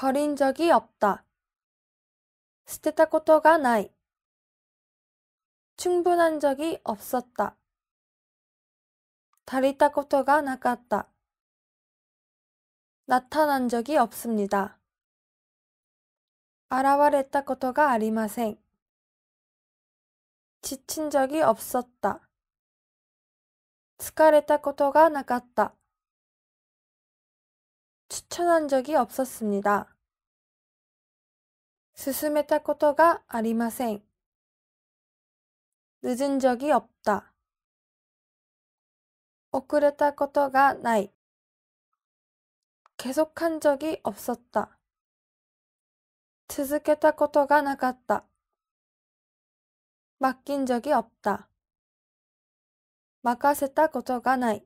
버린 적이 없다. 捨てたこと가 나이. 충분한 적이 없었다. 다리たこと가 나갔다. 나타난 적이 없습니다. 아와레たこと가 아리마생. 지친 적이 없었다. 疲레たこと가 나갔다. 추천한적이없었습니다進めたことがありません。늦은적이없 다。 遅れたことがない。계속한적이없었 다。 続けたことがなかった。맡긴적이없 다。 任せたことがない。